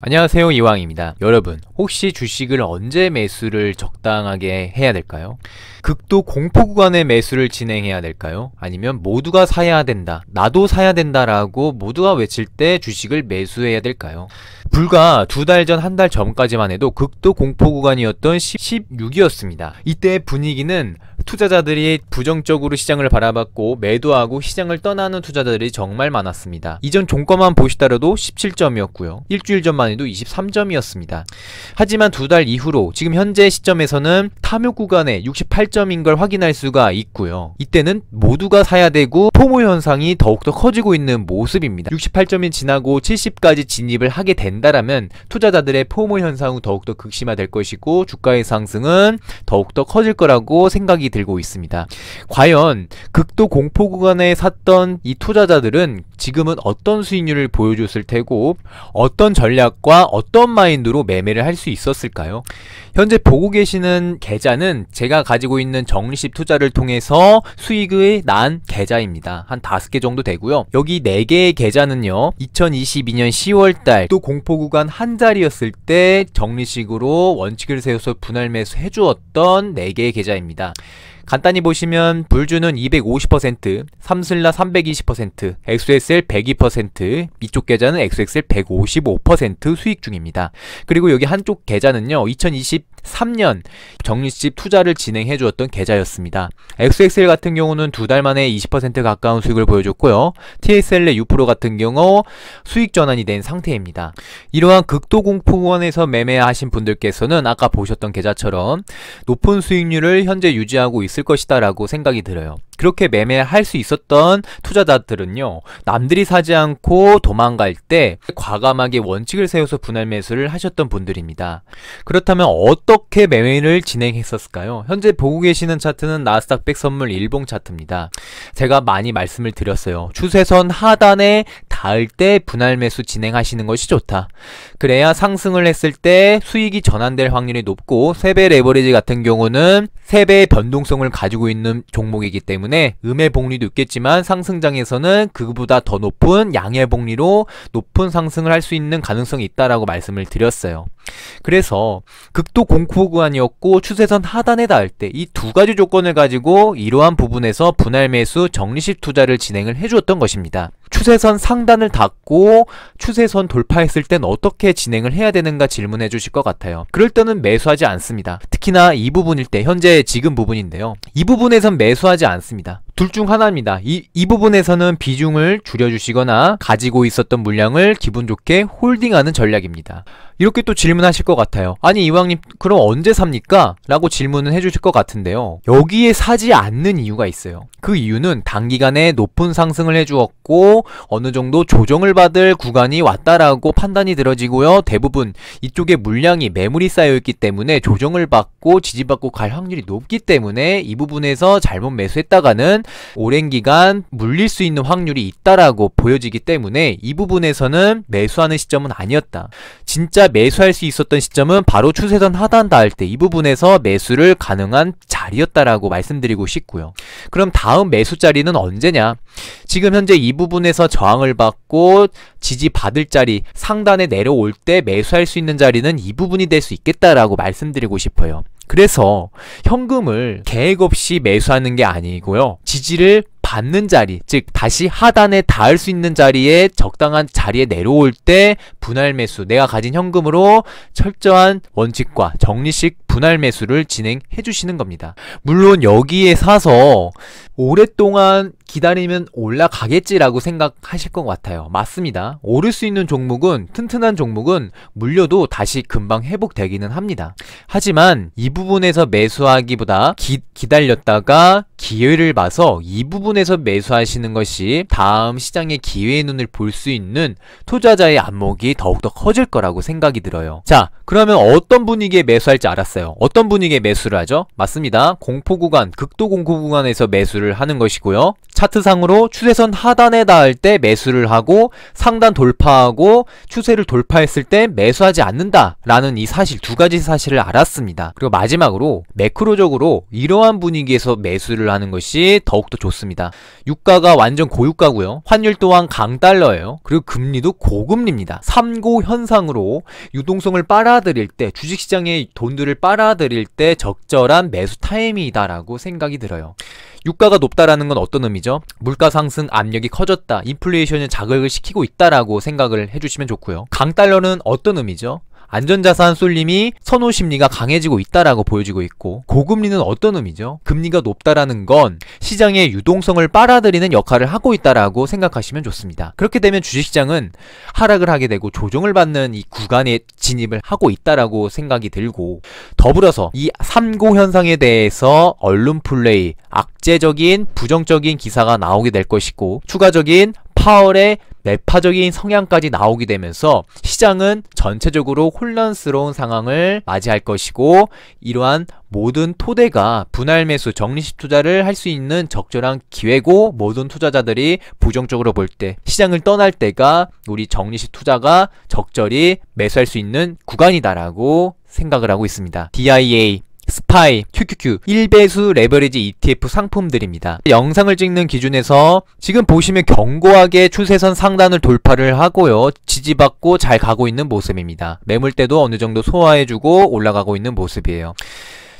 안녕하세요 이왕입니다 여러분 혹시 주식을 언제 매수를 적당하게 해야 될까요? 극도 공포 구간의 매수를 진행해야 될까요? 아니면 모두가 사야 된다 나도 사야 된다라고 모두가 외칠 때 주식을 매수해야 될까요? 불과 두 달 전 한 달 전까지만 해도 극도 공포 구간이었던 1 16이었습니다 이때 분위기는 투자자들이 부정적으로 시장을 바라봤고 매도하고 시장을 떠나는 투자자들이 정말 많았습니다. 이전 종가만 보시더라도 17점이었고요. 일주일 전만 해도 23점이었습니다. 하지만 두 달 이후로 지금 현재 시점에서는 탐욕 구간에 68점인 걸 확인할 수가 있고요. 이때는 모두가 사야 되고 포모 현상이 더욱더 커지고 있는 모습입니다. 68점이 지나고 70까지 진입을 하게 된다라면 투자자들의 포모 현상은 더욱더 극심화될 것이고 주가의 상승은 더욱더 커질 거라고 생각이 듭니다. 들고 있습니다. 과연 극도 공포 구간에 샀던 이 투자자들은 지금은 어떤 수익률을 보여줬을 테고 어떤 전략과 어떤 마인드로 매매를 할 수 있었을까요? 현재 보고 계시는 계좌는 제가 가지고 있는 정리식 투자를 통해서 수익을 난 계좌입니다. 한 다섯 개 정도 되고요. 여기 네개의 계좌는요. 2022년 10월달 또 공포구간 한 자리였을 때정리식으로 원칙을 세워서 분할 매수 해주었던 네개의 계좌입니다. 간단히 보시면 불주는 250%, 삼슬라 320%, XSL 102%, 이쪽 계좌는 XXL 155% 수익 중입니다. 그리고 여기 한쪽 계좌는요. 2020 3년 정리식 투자를 진행해 주었던 계좌였습니다. XXL 같은 경우는 두 달 만에 20% 가까운 수익을 보여줬고요. TSL의 6% 같은 경우 수익 전환이 된 상태입니다. 이러한 극도 공포원에서 매매하신 분들께서는 아까 보셨던 계좌처럼 높은 수익률을 현재 유지하고 있을 것이다 라고 생각이 들어요. 그렇게 매매할 수 있었던 투자자들은요 남들이 사지 않고 도망갈 때 과감하게 원칙을 세워서 분할 매수를 하셨던 분들입니다 그렇다면 어떻게 매매를 진행했었을까요 현재 보고 계시는 차트는 나스닥 백선물 일봉 차트입니다 제가 많이 말씀을 드렸어요 추세선 하단에 닿을 때 분할 매수 진행하시는 것이 좋다. 그래야 상승을 했을 때 수익이 전환될 확률이 높고 3배 레버리지 같은 경우는 3배의 변동성을 가지고 있는 종목이기 때문에 음의 복리도 있겠지만 상승장에서는 그보다 더 높은 양의 복리로 높은 상승을 할 수 있는 가능성이 있다라고 말씀을 드렸어요. 그래서 극도 공포 구간이었고 추세선 하단에 닿을 때 이 두 가지 조건을 가지고 이러한 부분에서 분할 매수 정리식 투자를 진행을 해주었던 것입니다. 추세선 상단을 닫고 추세선 돌파했을 땐 어떻게 진행을 해야 되는가 질문해 주실 것 같아요. 그럴 때는 매수하지 않습니다. 특히나 이 부분일 때 현재 지금 부분인데요. 이 부분에선 매수하지 않습니다. 둘중 하나입니다. 이, 이 부분에서는 비중을 줄여주시거나 가지고 있었던 물량을 기분 좋게 홀딩하는 전략입니다. 이렇게 또 질문하실 것 같아요. 아니 이왕님 그럼 언제 삽니까? 라고 질문을 해주실 것 같은데요. 여기에 사지 않는 이유가 있어요. 그 이유는 단기간에 높은 상승을 해주었고 어느 정도 조정을 받을 구간이 왔다라고 판단이 들어지고요. 대부분 이쪽에 물량이 매물이 쌓여있기 때문에 조정을 받고 지지받고 갈 확률이 높기 때문에 이 부분에서 잘못 매수했다가는 오랜 기간 물릴 수 있는 확률이 있다라고 보여지기 때문에 이 부분에서는 매수하는 시점은 아니었다. 진짜 매수할 수 있었던 시점은 바로 추세선 하단 다할때 이 부분에서 매수를 가능한 자리였다라고 말씀드리고 싶고요. 그럼 다음 매수 자리는 언제냐? 지금 현재 이 부분에서 저항을 받고 지지 받을 자리 상단에 내려올 때 매수할 수 있는 자리는 이 부분이 될 수 있겠다라고 말씀드리고 싶어요. 그래서 현금을 계획 없이 매수하는 게 아니고요. 지지를 받는 자리, 즉 다시 하단에 닿을 수 있는 자리에 적당한 자리에 내려올 때 분할 매수, 내가 가진 현금으로 철저한 원칙과 정리식 분할 매수를 진행해 주시는 겁니다. 물론 여기에 사서 오랫동안 기다리면 올라가겠지라고 생각하실 것 같아요. 맞습니다. 오를 수 있는 종목은 튼튼한 종목은 물려도 다시 금방 회복되기는 합니다. 하지만 이 부분에서 매수하기보다 기, 기다렸다가 기회를 봐서 이 부분에서 매수하시는 것이 다음 시장의 기회의 눈을 볼 수 있는 투자자의 안목이 더욱더 커질 거라고 생각이 들어요. 자, 그러면 어떤 분위기에 매수할지 알았어요. 있어요. 어떤 분위기에 매수를 하죠? 맞습니다. 공포 구간, 극도 공포 구간에서 매수를 하는 것이고요. 차트상으로 추세선 하단에 닿을 때 매수를 하고 상단 돌파하고 추세를 돌파했을 때 매수하지 않는다라는 이 사실 두 가지 사실을 알았습니다. 그리고 마지막으로 매크로적으로 이러한 분위기에서 매수를 하는 것이 더욱더 좋습니다. 유가가 완전 고유가고요. 환율 또한 강달러예요. 그리고 금리도 고금리입니다. 삼고 현상으로 유동성을 빨아들일 때 주식시장의 돈들을 빨아 빨아들일 때 적절한 매수 타이밍이다라고 생각이 들어요. 유가가 높다라는 건 어떤 의미죠? 물가 상승 압력이 커졌다. 인플레이션이 자극을 시키고 있다라고 생각을 해주시면 좋고요. 강달러는 어떤 의미죠? 안전자산 쏠림이 선호 심리가 강해지고 있다라고 보여지고 있고 고금리는 어떤 의미죠? 금리가 높다라는 건 시장의 유동성을 빨아들이는 역할을 하고 있다라고 생각하시면 좋습니다. 그렇게 되면 주식시장은 하락을 하게 되고 조정을 받는 이 구간에 진입을 하고 있다라고 생각이 들고 더불어서 이 삼고 현상에 대해서 언론 플레이, 악재적인 부정적인 기사가 나오게 될 것이고 추가적인 파월의 매파적인 성향까지 나오게 되면서 시장은 전체적으로 혼란스러운 상황을 맞이할 것이고 이러한 모든 토대가 분할 매수 정리식 투자를 할 수 있는 적절한 기회고 모든 투자자들이 부정적으로 볼 때 시장을 떠날 때가 우리 정리식 투자가 적절히 매수할 수 있는 구간이다라고 생각을 하고 있습니다. DIA 스파이, QQQ, 1배수 레버리지 ETF 상품들입니다. 영상을 찍는 기준에서 지금 보시면 견고하게 추세선 상단을 돌파를 하고요. 지지받고 잘 가고 있는 모습입니다. 매물대도 어느 정도 소화해주고 올라가고 있는 모습이에요.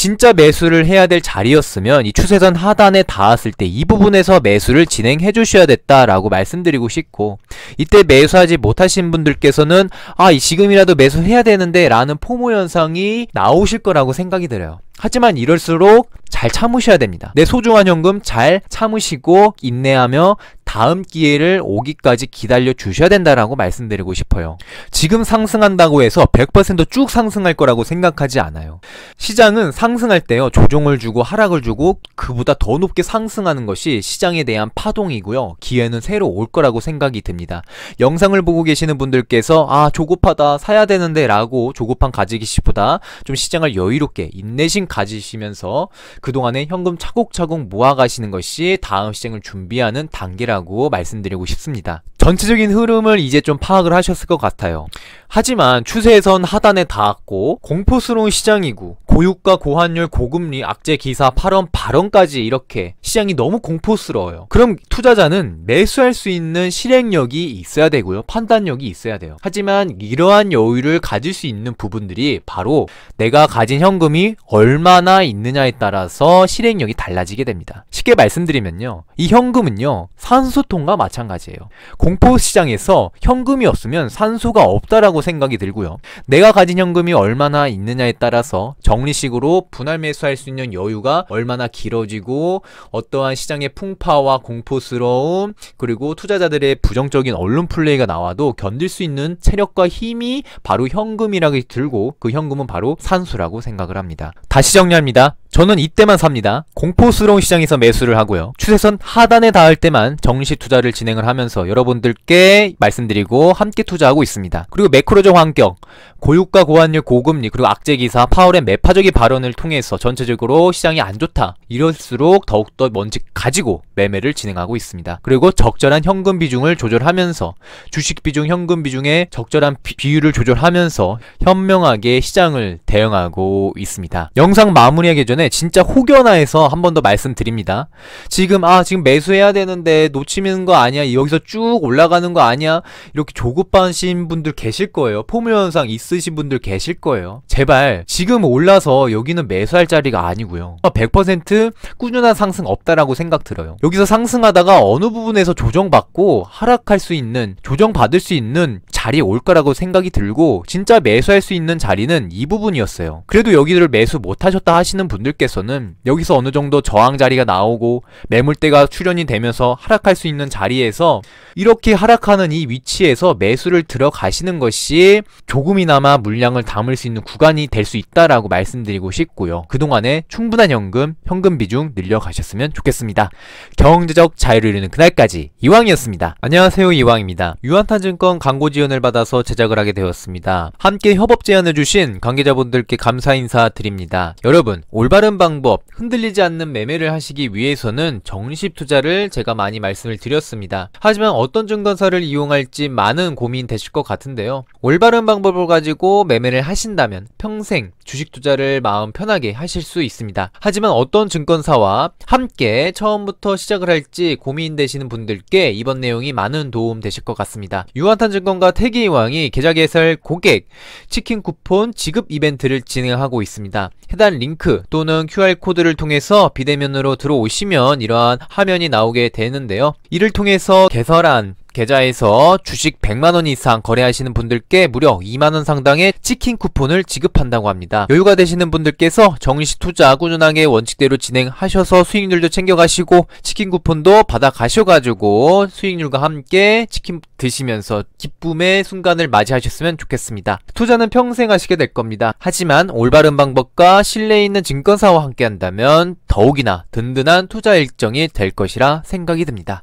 진짜 매수를 해야 될 자리였으면 이 추세선 하단에 닿았을 때 이 부분에서 매수를 진행해 주셔야 됐다라고 말씀드리고 싶고 이때 매수하지 못하신 분들께서는 아 지금이라도 매수해야 되는데 라는 포모 현상이 나오실 거라고 생각이 들어요. 하지만 이럴수록 잘 참으셔야 됩니다. 내 소중한 현금 잘 참으시고 인내하며 다음 기회를 오기까지 기다려 주셔야 된다라고 말씀드리고 싶어요. 지금 상승한다고 해서 100%쭉 상승할 거라고 생각하지 않아요. 시장은 상승할 때요. 조정을 주고 하락을 주고 그보다 더 높게 상승하는 것이 시장에 대한 파동이고요. 기회는 새로 올 거라고 생각이 듭니다. 영상을 보고 계시는 분들께서 아 조급하다 사야 되는데 라고 조급한 가지기시보다 좀 시장을 여유롭게 인내심 가지시면서 그동안의 현금 차곡차곡 모아가시는 것이 다음 시장을 준비하는 단계라고 있다고 말씀드리고 싶습니다. 전체적인 흐름을 이제 좀 파악을 하셨을 것 같아요. 하지만 추세선 하단에 닿았고 공포스러운 시장이고 고유가 고환율 고금리 악재 기사 8원 발언까지 이렇게 시장이 너무 공포스러워요. 그럼 투자자는 매수할 수 있는 실행력이 있어야 되고요. 판단력이 있어야 돼요. 하지만 이러한 여유를 가질 수 있는 부분들이 바로 내가 가진 현금이 얼마나 있느냐에 따라서 실행력이 달라지게 됩니다. 쉽게 말씀드리면요. 이 현금은요. 산소 산소통과 마찬가지예요. 공포시장에서 현금이 없으면 산소가 없다라고 생각이 들고요. 내가 가진 현금이 얼마나 있느냐에 따라서 정리식으로 분할 매수할 수 있는 여유가 얼마나 길어지고 어떠한 시장의 풍파와 공포스러움 그리고 투자자들의 부정적인 언론 플레이가 나와도 견딜 수 있는 체력과 힘이 바로 현금이라고 들고 그 현금은 바로 산소라고 생각을 합니다. 다시 정리합니다. 저는 이때만 삽니다. 공포스러운 시장에서 매수를 하고요. 추세선 하단에 닿을 때만 정시 투자를 진행을 하면서 여러분들께 말씀드리고 함께 투자하고 있습니다. 그리고 매크로적 환경 고유가 고환율 고금리 그리고 악재기사 파월의 매파적인 발언을 통해서 전체적으로 시장이 안 좋다 이럴수록 더욱더 먼지 가지고 매매를 진행하고 있습니다. 그리고 적절한 현금 비중을 조절하면서 주식 비중 현금 비중의 적절한 비, 율을 조절하면서 현명하게 시장을 대응하고 있습니다. 영상 마무리하기 전에 진짜 혹여나해서 한 번 더 말씀드립니다. 지금 아 지금 매수해야 되는데 놓치는 거 아니야 여기서 쭉 올라가는 거 아니야 이렇게 조급하신 분들 계실 거예요. 포물 현상 있어 쓰신 분들 계실 거예요. 제발 지금 올라서 여기는 매수할 자리가 아니고요. 100% 꾸준한 상승 없다라고 생각 들어요. 여기서 상승하다가 어느 부분에서 조정받고 하락할 수 있는 조정받을 수 있는 자리에 올 거라고 생각이 들고 진짜 매수할 수 있는 자리는 이 부분이었어요. 그래도 여기를 매수 못하셨다 하시는 분들께서는 여기서 어느 정도 저항 자리가 나오고 매물대가 출현이 되면서 하락할 수 있는 자리에서 이렇게 하락하는 이 위치에서 매수를 들어가시는 것이 조금이나마 그나마 물량을 담을 수 있는 구간이 될 수 있다라고 말씀드리고 싶고요. 그동안에 충분한 현금, 현금 비중 늘려가셨으면 좋겠습니다. 경제적 자유를 이루는 그날까지 이왕이었습니다. 안녕하세요 이왕입니다. 유한타증권 광고 지원을 받아서 제작을 하게 되었습니다. 함께 협업 제안을 주신 관계자분들께 감사 인사 드립니다. 여러분 올바른 방법, 흔들리지 않는 매매를 하시기 위해서는 정식 투자를 제가 많이 말씀을 드렸습니다. 하지만 어떤 증권사를 이용할지 많은 고민 되실 것 같은데요. 올바른 방법을 가지고 가지고 매매를 하신다면 평생 주식 투자를 마음 편하게 하실 수 있습니다. 하지만 어떤 증권사와 함께 처음부터 시작을 할지 고민되시는 분들께 이번 내용이 많은 도움 되실 것 같습니다. 유한탄 증권과 태기이왕이 계좌 개설 고객 치킨 쿠폰 지급 이벤트를 진행하고 있습니다. 해당 링크 또는 QR코드를 통해서 비대면으로 들어오시면 이러한 화면이 나오게 되는데요. 이를 통해서 개설한 계좌에서 주식 100만원 이상 거래하시는 분들께 무려 2만원 상당의 치킨 쿠폰을 지급한다고 합니다. 여유가 되시는 분들께서 정시 투자 꾸준하게 원칙대로 진행하셔서 수익률도 챙겨가시고 치킨 쿠폰도 받아 가셔가지고 수익률과 함께 치킨 드시면서 기쁨의 순간을 맞이하셨으면 좋겠습니다. 투자는 평생 하시게 될 겁니다. 하지만 올바른 방법과 신뢰 있는 증권사와 함께 한다면 더욱이나 든든한 투자 일정이 될 것이라 생각이 듭니다.